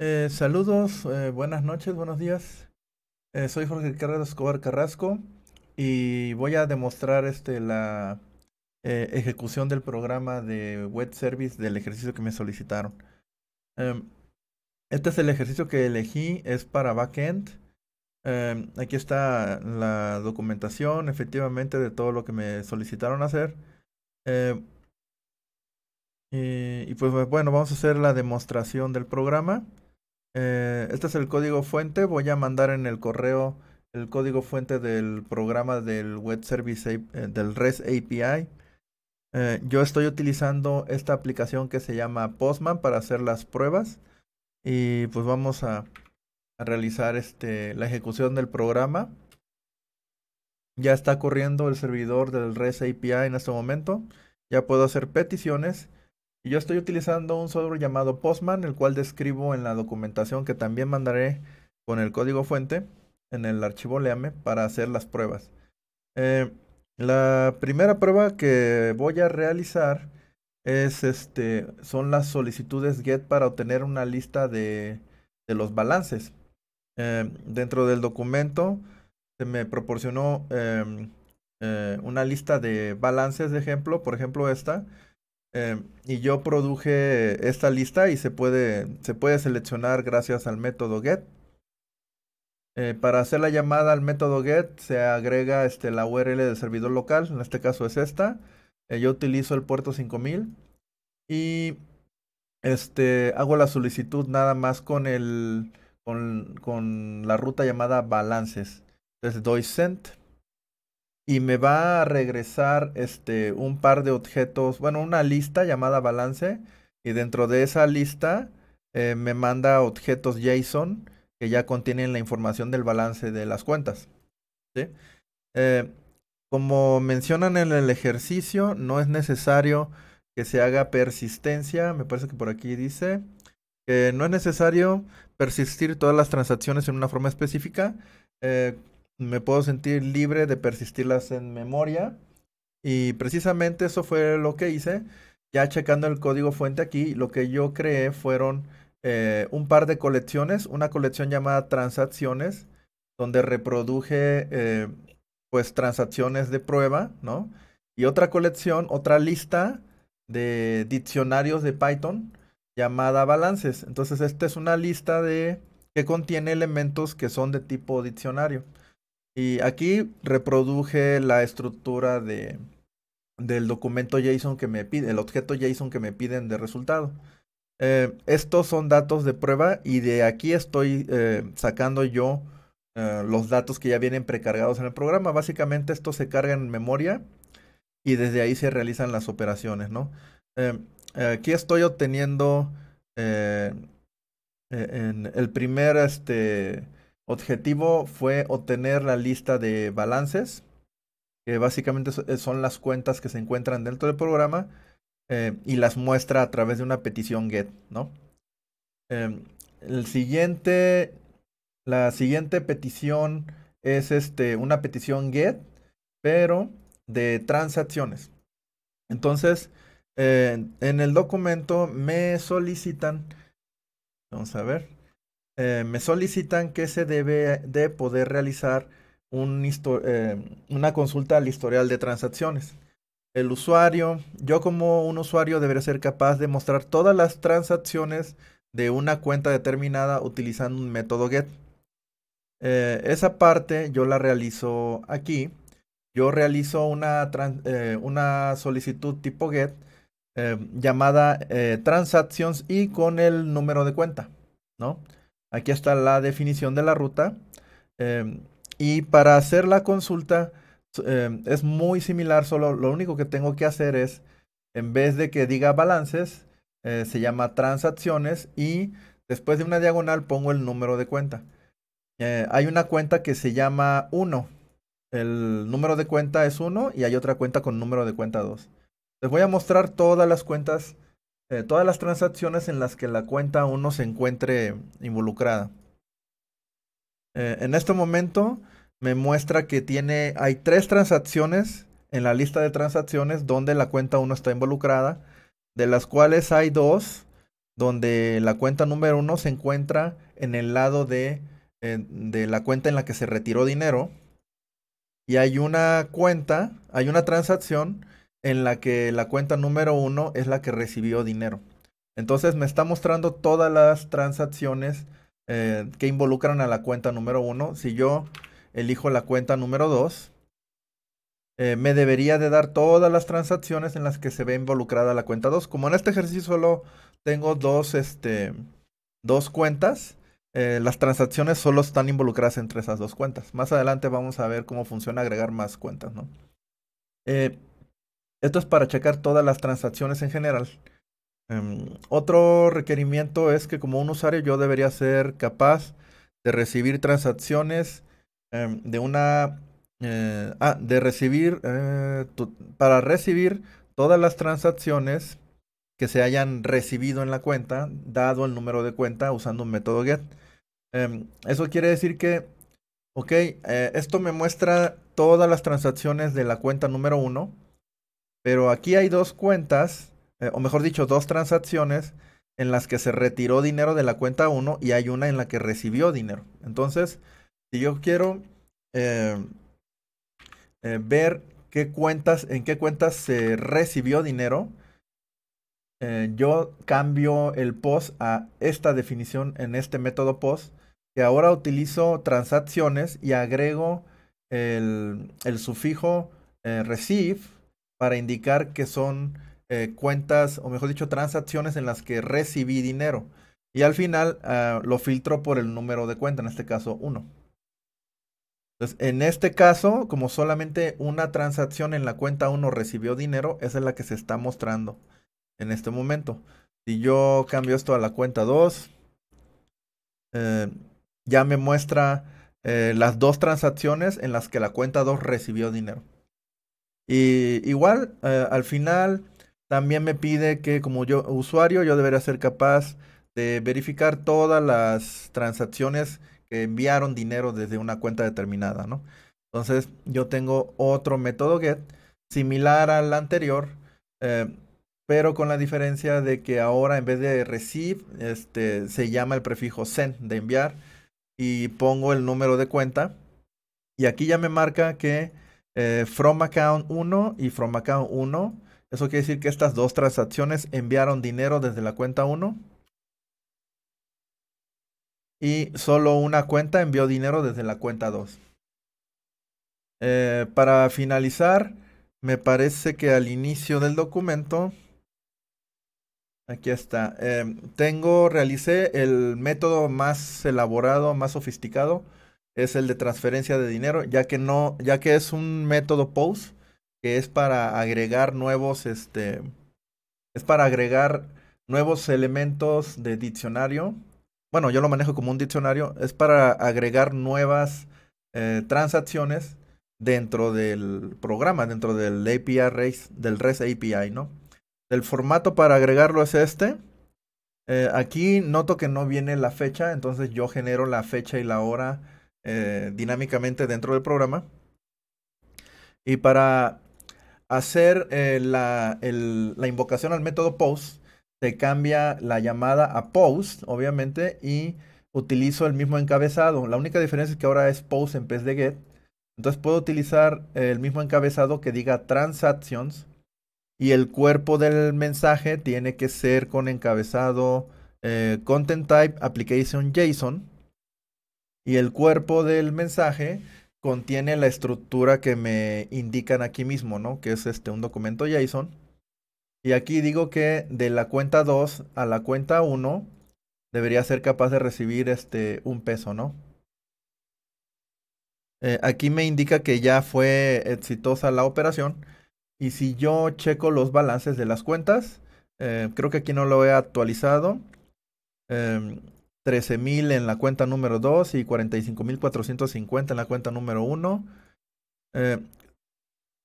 Eh, saludos, eh, buenas noches, buenos días. Eh, soy Jorge Carlos Escobar Carrasco y voy a demostrar este, la ejecución del programa de web service del ejercicio que me solicitaron. Em, este es el ejercicio que elegí, es para backend. Em, aquí está la documentación efectivamente de todo lo que me solicitaron hacer. y pues bueno, vamos a hacer la demostración del programa. Eh, este es el código fuente. Voy a mandar en el correo el código fuente del programa del Web Service eh, del REST API. Eh, yo estoy utilizando esta aplicación que se llama Postman para hacer las pruebas. Y pues vamos a, realizar este, la ejecución del programa. Ya está corriendo el servidor del REST API en este momento. Ya puedo hacer peticiones yo estoy utilizando un software llamado Postman, el cual describo en la documentación que también mandaré con el código fuente en el archivo Leame para hacer las pruebas. Eh, la primera prueba que voy a realizar es este, son las solicitudes GET para obtener una lista de, los balances. Eh, dentro del documento se me proporcionó em, eh, una lista de balances de ejemplo, por ejemplo esta, Em, y yo produje esta lista y se puede, se puede seleccionar gracias al método get. Eh, para hacer la llamada al método get se agrega este, la URL del servidor local, en este caso es esta. Eh, yo utilizo el puerto 5000 y este, hago la solicitud nada más con, con, la ruta llamada balances. Entonces doy y me va a regresar este, un par de objetos, bueno, una lista llamada balance y dentro de esa lista eh, me manda objetos JSON que ya contienen la información del balance de las cuentas. Eh, como mencionan en el ejercicio, no es necesario que se haga persistencia, me parece que por aquí dice, que no es necesario persistir todas las transacciones en una forma específica. Eh, me puedo sentir libre de persistirlas en memoria. Y precisamente eso fue lo que hice. Ya checando el código fuente aquí, lo que yo creé fueron eh, un par de colecciones, una colección llamada transacciones, donde reproduje eh, pues transacciones de prueba, ¿no? Y otra colección, otra lista de diccionarios de Python llamada balances. Entonces, esta es una lista de que contiene elementos que son de tipo diccionario. Y aquí reproduje la estructura de, del documento JSON que me pide, el objeto JSON que me piden de resultado. Eh, estos son datos de prueba y de aquí estoy eh, sacando yo eh, los datos que ya vienen precargados en el programa. Básicamente esto se carga en memoria y desde ahí se realizan las operaciones, ¿no? aquí estoy obteniendo en el primer este, objetivo fue obtener la lista de balances, que básicamente eh, son las cuentas que se encuentran dentro del programa eh, y las muestra a través de una petición GET, ¿no? Em, el siguiente, la siguiente petición es este, una petición GET, pero de transacciones. Entonces, eh, en el documento me solicitan, vamos a ver, eh, me solicitan que se debe de poder realizar eh, una consulta al historial de transacciones. El usuario, yo como un usuario debería ser capaz de mostrar todas las transacciones de una cuenta determinada utilizando un método get. Eh, esa parte yo la realizo aquí. Yo realizo una, una solicitud tipo get llamada transactions y con el número de cuenta, ¿no? Aquí está la definición de la ruta. Em, y para hacer la consulta em, es muy similar, solo lo único que tengo que hacer es, en vez de que diga balances, eh, se llama transacciones y después de una diagonal pongo el número de cuenta. Eh, hay una cuenta que se llama 1. El número de cuenta es 1 y hay otra cuenta con número de cuenta 2. Les voy a mostrar todas las cuentas eh, todas las transacciones en las que la cuenta 1 se encuentre involucrada. Eh, en este momento me muestra que tiene, hay tres transacciones en la lista de transacciones donde la cuenta 1 está involucrada, de las cuales hay dos donde la cuenta número 1 se encuentra en el lado de, eh, de la cuenta en la que se retiró dinero y hay una cuenta, hay una transacción en la que la cuenta número uno es la que recibió dinero. Entonces me está mostrando todas las transacciones eh, que involucran a la cuenta número uno. Si yo elijo la cuenta número 2, eh, me debería de dar todas las transacciones en las que se ve involucrada la cuenta 2. Como en este ejercicio solo tengo dos, este, dos cuentas, eh, las transacciones solo están involucradas entre esas dos cuentas. Más adelante vamos a ver cómo funciona agregar más cuentas, ¿no? Esto es para checar todas las transacciones en general. Em, otro requerimiento es que como un usuario yo debería ser capaz de recibir transacciones em, de una... Eh, ah, de recibir... Eh, para recibir todas las transacciones que se hayan recibido en la cuenta, dado el número de cuenta usando un método get. Em, eso quiere decir que, ok, eh, esto me muestra todas las transacciones de la cuenta número 1 pero aquí hay dos cuentas, eh, o mejor dicho, dos transacciones en las que se retiró dinero de la cuenta 1 y hay una en la que recibió dinero. Entonces, si yo quiero eh, eh, ver qué cuentas, en qué cuentas se recibió dinero, yo cambio el POST a esta definición en este método POST, que ahora utilizo transacciones y agrego el, el sufijo receive para indicar que son eh, cuentas, o mejor dicho, transacciones en las que recibí dinero. Y al final ah, lo filtro por el número de cuenta, en este caso 1. Entonces, en este caso, como solamente una transacción en la cuenta 1 recibió dinero, esa es la que se está mostrando en este momento. Si yo cambio esto a la cuenta 2, eh, ya me muestra eh, las dos transacciones en las que la cuenta 2 recibió dinero. Y igual, eh, al final, también me pide que como yo, usuario, yo debería ser capaz de verificar todas las transacciones que enviaron dinero desde una cuenta determinada, ¿no? Entonces, yo tengo otro método get similar al anterior, eh, pero con la diferencia de que ahora en vez de receive, este, se llama el prefijo send de enviar y pongo el número de cuenta. Y aquí ya me marca que eh, from Account 1 y From Account 1. Eso quiere decir que estas dos transacciones enviaron dinero desde la cuenta 1 y solo una cuenta envió dinero desde la cuenta 2. Eh, para finalizar, me parece que al inicio del documento, aquí está, eh, tengo, realicé el método más elaborado, más sofisticado es el de transferencia de dinero, ya que no, ya que es un método POST que es para agregar nuevos, este, es para agregar nuevos elementos de diccionario. Bueno, yo lo manejo como un diccionario, es para agregar nuevas eh, transacciones dentro del programa, dentro del API REST, del REST API, ¿no? El formato para agregarlo es este. Eh, aquí noto que no viene la fecha, entonces yo genero la fecha y la hora eh, dinámicamente dentro del programa. Y para hacer eh, la, invocación al método POST, se cambia la llamada a POST, obviamente, y utilizo el mismo encabezado. La única diferencia es que ahora es POST en vez de GET. Entonces puedo utilizar el mismo encabezado que diga transactions y el cuerpo del mensaje tiene que ser con encabezado eh, content type application JSON y el cuerpo del mensaje contiene la estructura que me indican aquí mismo, ¿no? Que es este un documento JSON. Y aquí digo que de la cuenta 2 a la cuenta 1 debería ser capaz de recibir este un peso, ¿no? Eh, aquí me indica que ya fue exitosa la operación. Y si yo checo los balances de las cuentas, eh, creo que aquí no lo he actualizado. Em, 13.000 en la cuenta número 2 y 45.450 en la cuenta número 1. Eh,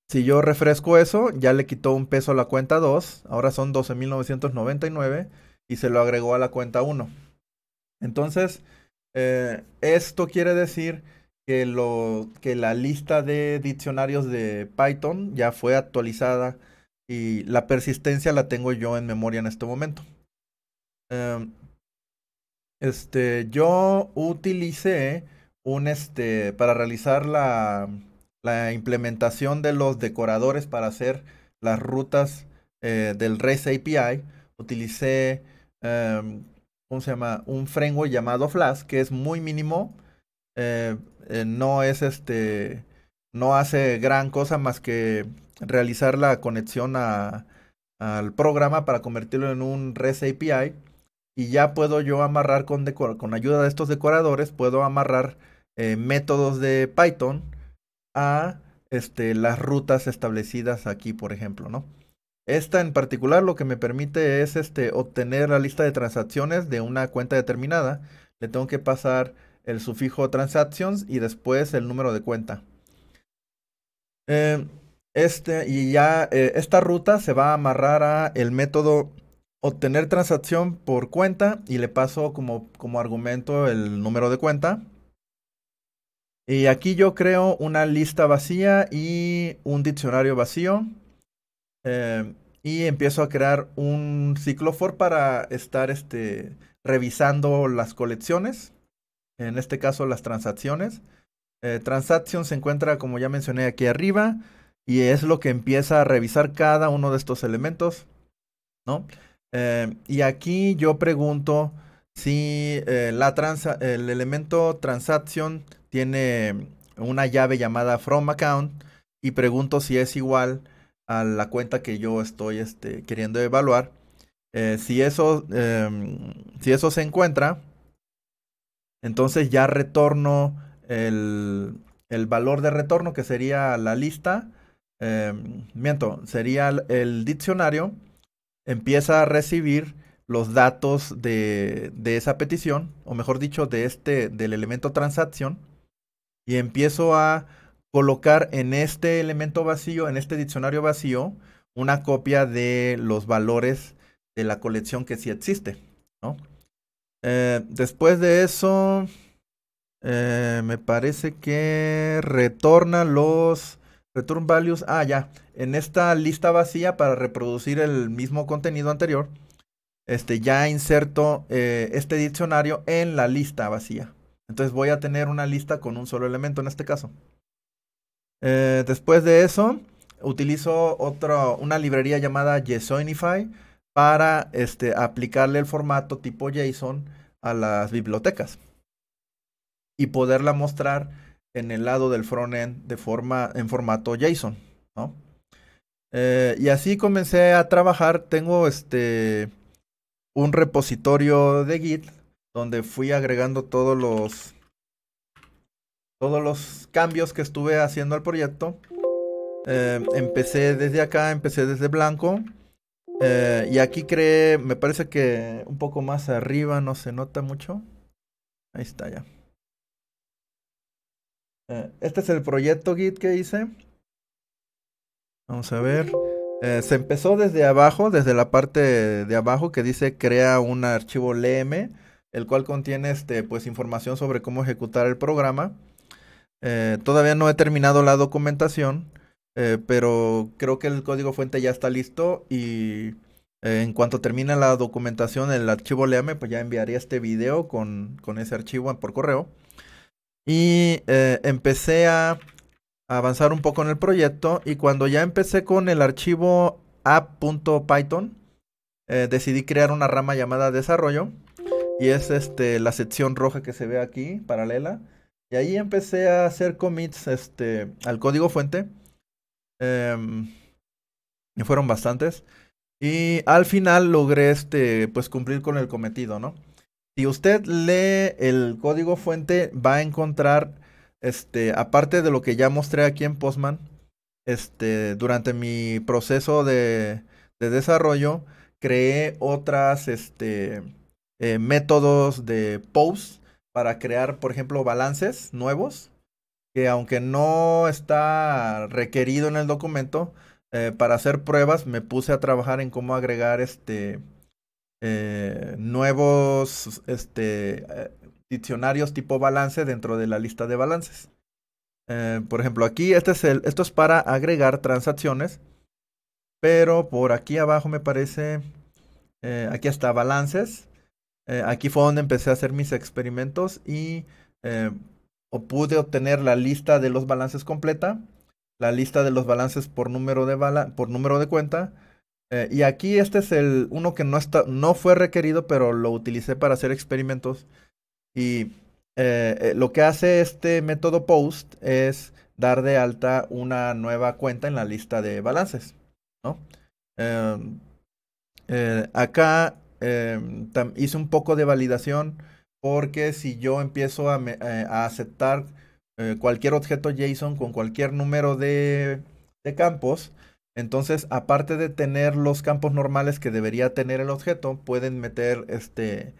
si yo refresco eso, ya le quitó un peso a la cuenta 2, ahora son 12.999 y se lo agregó a la cuenta 1. Entonces, eh, esto quiere decir que, lo, que la lista de diccionarios de Python ya fue actualizada y la persistencia la tengo yo en memoria en este momento. Em, este, yo utilicé un este para realizar la, implementación de los decoradores para hacer las rutas eh, del REST API. Utilicé em, un framework llamado Flask, que es muy mínimo. Eh, eh, no es este. No hace gran cosa más que realizar la conexión al programa para convertirlo en un REST API y ya puedo yo amarrar con, con ayuda de estos decoradores, puedo amarrar eh, métodos de Python a este, las rutas establecidas aquí, por ejemplo, ¿no? Esta en particular lo que me permite es este, obtener la lista de transacciones de una cuenta determinada. Le tengo que pasar el sufijo transactions y después el número de cuenta. Eh, este, y ya eh, esta ruta se va a amarrar a el método obtener transacción por cuenta y le paso como, como argumento el número de cuenta. Y aquí yo creo una lista vacía y un diccionario vacío. Eh, y empiezo a crear un ciclo for para estar este, revisando las colecciones, en este caso las transacciones. Eh, transacción se encuentra, como ya mencioné, aquí arriba y es lo que empieza a revisar cada uno de estos elementos, ¿no? Em, y aquí yo pregunto si eh, la el elemento transaction tiene una llave llamada from account y pregunto si es igual a la cuenta que yo estoy este, queriendo evaluar. Eh, si, eso, em, si eso se encuentra, entonces ya retorno el, el valor de retorno que sería la lista. Em, miento, sería el diccionario empieza a recibir los datos de, esa petición, o mejor dicho, de este, del elemento transacción, y empiezo a colocar en este elemento vacío, en este diccionario vacío, una copia de los valores de la colección que sí existe. Eh, después de eso, eh, me parece que retorna los Return values, ah, ya. En esta lista vacía para reproducir el mismo contenido anterior, este, ya inserto eh, este diccionario en la lista vacía. Entonces voy a tener una lista con un solo elemento en este caso. Eh, después de eso, utilizo otra, una librería llamada JSONify para este, aplicarle el formato tipo JSON a las bibliotecas y poderla mostrar en el lado del frontend de forma, en formato JSON, eh, y así comencé a trabajar. Tengo este un repositorio de Git donde fui agregando todos los todos los cambios que estuve haciendo al proyecto. Eh, empecé desde acá, empecé desde blanco. Eh, y aquí creé, me parece que un poco más arriba no se nota mucho. Ahí está ya. Eh, este es el proyecto Git que hice. Vamos a ver. Eh, se empezó desde abajo, desde la parte de abajo que dice crea un archivo LM, el cual contiene este, pues, información sobre cómo ejecutar el programa. Eh, todavía no he terminado la documentación, pero creo que el código fuente ya está listo y en cuanto termine la documentación, el archivo LM, pues ya enviaría este video con ese archivo por correo y eh, empecé a avanzar un poco en el proyecto y cuando ya empecé con el archivo app.python, eh, decidí crear una rama llamada desarrollo y es este, la sección roja que se ve aquí, paralela. Y ahí empecé a hacer commits este, al código fuente. Eh, fueron bastantes. Y al final logré este, pues, cumplir con el cometido, ¿no? Si usted lee el código fuente, va a encontrar, este, aparte de lo que ya mostré aquí en Postman, este, durante mi proceso de, desarrollo, creé otras, este, eh, métodos de post para crear, por ejemplo, balances nuevos, que aunque no está requerido en el documento, eh, para hacer pruebas me puse a trabajar en cómo agregar este eh, nuevos este, eh, diccionarios tipo balance dentro de la lista de balances. Eh, por ejemplo, aquí este es esto es para agregar transacciones, pero por aquí abajo me parece, aquí está balances. aquí fue donde empecé a hacer mis experimentos y pude obtener la lista de los balances completa, la lista de los balances por número de, bala por número de cuenta, eh, y aquí este es el uno que no fue requerido, pero lo utilicé para hacer experimentos. Y eh, eh, lo que hace este método post es dar de alta una nueva cuenta en la lista de balances. ¿no? Em, acá em, hice un poco de validación porque si yo empiezo a, aceptar cualquier objeto JSON con cualquier número de campos, entonces, aparte de tener los campos normales que debería tener el objeto, pueden meter este,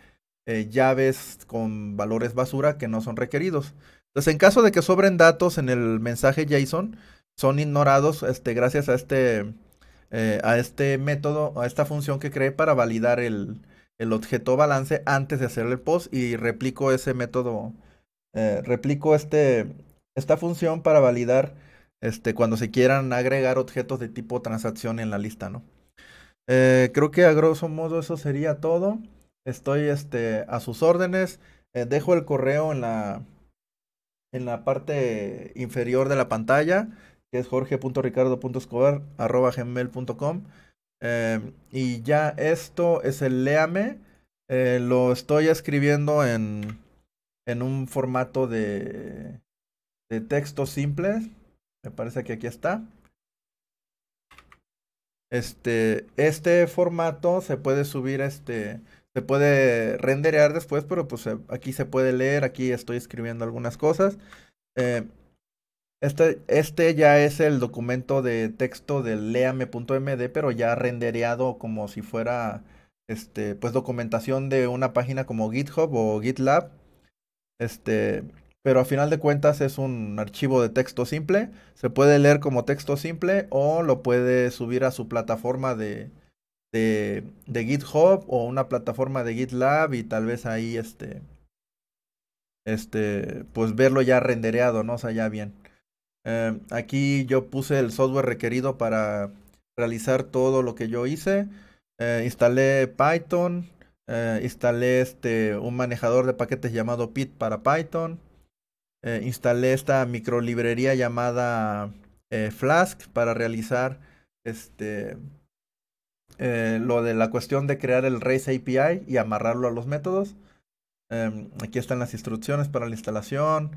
eh, llaves con valores basura que no son requeridos. Entonces, en caso de que sobren datos en el mensaje JSON, son ignorados este, gracias a este, eh, a este método, a esta función que creé para validar el, objeto balance antes de hacer el post y replico ese método, eh, replico este, esta función para validar este, cuando se quieran agregar objetos de tipo transacción en la lista, ¿no? Eh, creo que a grosso modo eso sería todo. Estoy este, a sus órdenes. Eh, dejo el correo en la, en la parte inferior de la pantalla, que es jorge.ricardo.escobar.gmail.com. Eh, y ya esto es el Léame. lo estoy escribiendo en, un formato de, de texto simple. Me parece que aquí está. Este, este formato se puede subir, este, se puede renderear después, pero pues aquí se puede leer, aquí estoy escribiendo algunas cosas. Eh, este, este ya es el documento de texto del leame.md, pero ya rendereado como si fuera este, pues documentación de una página como GitHub o GitLab. Este, pero a final de cuentas es un archivo de texto simple. Se puede leer como texto simple o lo puede subir a su plataforma de, GitHub o una plataforma de GitLab y tal vez ahí este, este, pues verlo ya rendereado, ¿no? O sea, ya bien. Eh, aquí yo puse el software requerido para realizar todo lo que yo hice. Eh, instalé Python, eh, instalé este, un manejador de paquetes llamado Pit para Python. Eh, instalé esta librería llamada eh, Flask para realizar este, eh, lo de la cuestión de crear el Race API y amarrarlo a los métodos. Em, aquí están las instrucciones para la instalación.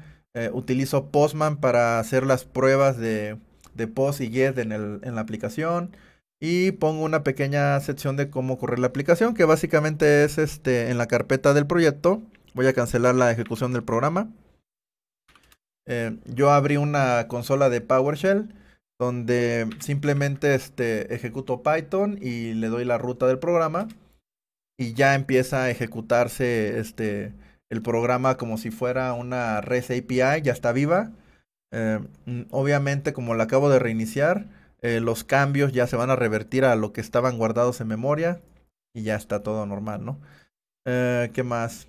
utilizo Postman para hacer las pruebas de, de post y get en, la aplicación y pongo una pequeña sección de cómo correr la aplicación que básicamente es este en la carpeta del proyecto voy a cancelar la ejecución del programa eh, yo abrí una consola de PowerShell donde simplemente este, ejecuto Python y le doy la ruta del programa y ya empieza a ejecutarse este, el programa como si fuera una REST API, ya está viva. Eh, mm, obviamente como la acabo de reiniciar, eh, los cambios ya se van a revertir a lo que estaban guardados en memoria y ya está todo normal, ¿no? ¿Qué más?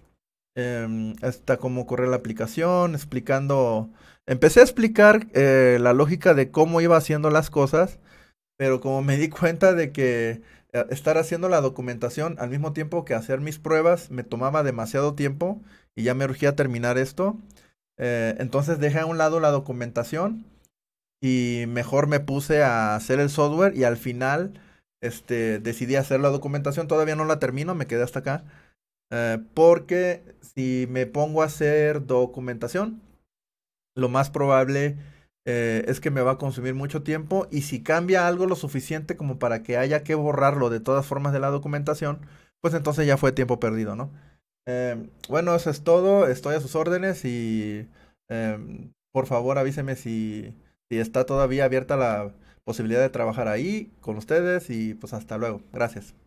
Em, hasta cómo correr la aplicación, explicando... Empecé a explicar eh, la lógica de cómo iba haciendo las cosas, pero como me di cuenta de que eh, estar haciendo la documentación al mismo tiempo que hacer mis pruebas me tomaba demasiado tiempo y ya me urgía terminar esto. Eh, entonces dejé a un lado la documentación y mejor me puse a hacer el software y al final este, decidí hacer la documentación. Todavía no la termino, me quedé hasta acá eh, porque si me pongo a hacer documentación, lo más probable eh, es que me va a consumir mucho tiempo y si cambia algo lo suficiente como para que haya que borrarlo de todas formas de la documentación, pues entonces ya fue tiempo perdido, ¿no? Eh, bueno, eso es todo, estoy a sus órdenes y por favor avíseme si, si está todavía abierta la posibilidad de trabajar ahí con ustedes y pues hasta luego, gracias.